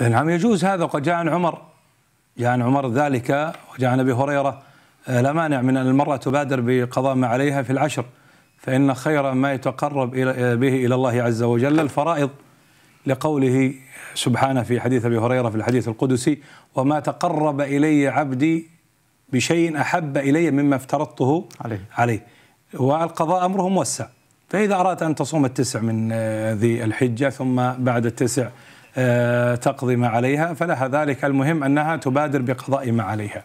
نعم يجوز هذا وقد جاء عن عمر جاء عن عمر ذلك وجاء عن ابي هريره آه، لا مانع من ان المراه تبادر بقضاء ما عليها في العشر فان خير ما يتقرب آه، به الى الله عز وجل الفرائض لقوله سبحانه في حديث ابي هريره في الحديث القدسي وما تقرب الي عبدي بشيء احب الي مما افترضته عليه عليه والقضاء امره موسع فاذا اردت ان تصوم التسع من آه، ذي الحجه ثم بعد التسع آه، تقضي ما عليها فلها ذلك المهم أنها تبادر بقضاء ما عليها